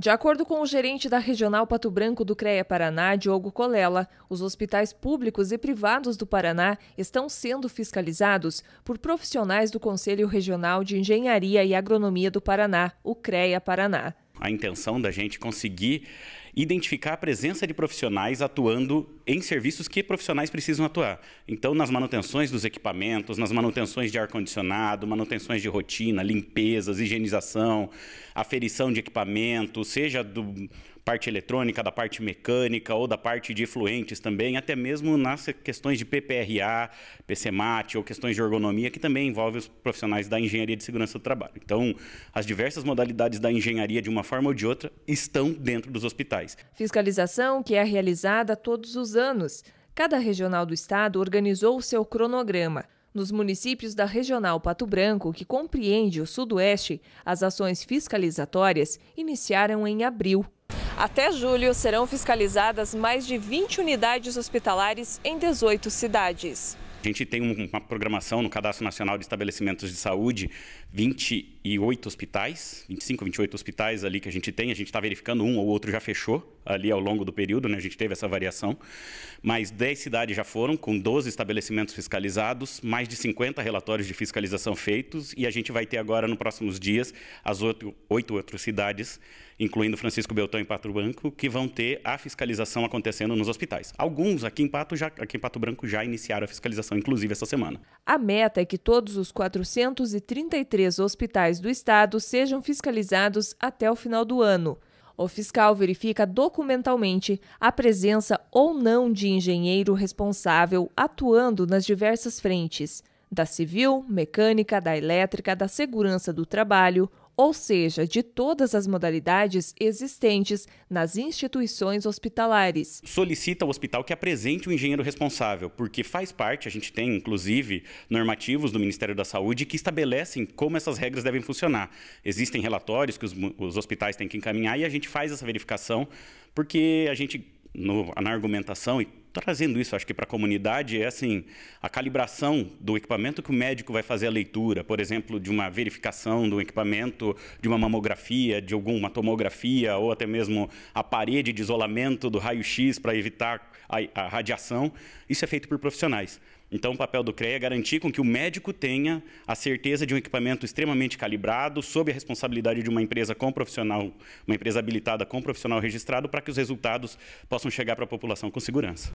De acordo com o gerente da Regional Pato Branco do CREA Paraná, Diogo Colela, os hospitais públicos e privados do Paraná estão sendo fiscalizados por profissionais do Conselho Regional de Engenharia e Agronomia do Paraná, o CREA Paraná a intenção da gente conseguir identificar a presença de profissionais atuando em serviços que profissionais precisam atuar. Então, nas manutenções dos equipamentos, nas manutenções de ar-condicionado, manutenções de rotina, limpezas, higienização, aferição de equipamento, seja do parte eletrônica, da parte mecânica ou da parte de fluentes também, até mesmo nas questões de PPRA, PCMAT ou questões de ergonomia, que também envolve os profissionais da engenharia de segurança do trabalho. Então, as diversas modalidades da engenharia, de uma forma ou de outra, estão dentro dos hospitais. Fiscalização que é realizada todos os anos. Cada regional do estado organizou o seu cronograma. Nos municípios da Regional Pato Branco, que compreende o Sudoeste, as ações fiscalizatórias iniciaram em abril. Até julho serão fiscalizadas mais de 20 unidades hospitalares em 18 cidades. A gente tem uma programação no Cadastro Nacional de Estabelecimentos de Saúde, 20 28 hospitais, 25, 28 hospitais ali que a gente tem. A gente está verificando um ou outro já fechou ali ao longo do período, né? a gente teve essa variação. Mas 10 cidades já foram, com 12 estabelecimentos fiscalizados, mais de 50 relatórios de fiscalização feitos. E a gente vai ter agora, nos próximos dias, as oito, oito outras cidades, incluindo Francisco Beltrão e Pato Branco, que vão ter a fiscalização acontecendo nos hospitais. Alguns aqui em Pato, já, aqui em Pato Branco já iniciaram a fiscalização, inclusive essa semana. A meta é que todos os 433 hospitais do Estado sejam fiscalizados até o final do ano. O fiscal verifica documentalmente a presença ou não de engenheiro responsável atuando nas diversas frentes, da civil, mecânica, da elétrica, da segurança do trabalho, ou seja, de todas as modalidades existentes nas instituições hospitalares. Solicita ao hospital que apresente o engenheiro responsável, porque faz parte, a gente tem inclusive normativos do Ministério da Saúde que estabelecem como essas regras devem funcionar. Existem relatórios que os, os hospitais têm que encaminhar e a gente faz essa verificação, porque a gente, no, na argumentação e trazendo isso, acho que para a comunidade, é assim, a calibração do equipamento que o médico vai fazer a leitura, por exemplo, de uma verificação do equipamento, de uma mamografia, de alguma tomografia, ou até mesmo a parede de isolamento do raio-x para evitar a, a radiação, isso é feito por profissionais. Então, o papel do CREA é garantir com que o médico tenha a certeza de um equipamento extremamente calibrado, sob a responsabilidade de uma empresa com profissional, uma empresa habilitada com profissional registrado, para que os resultados possam chegar para a população com segurança.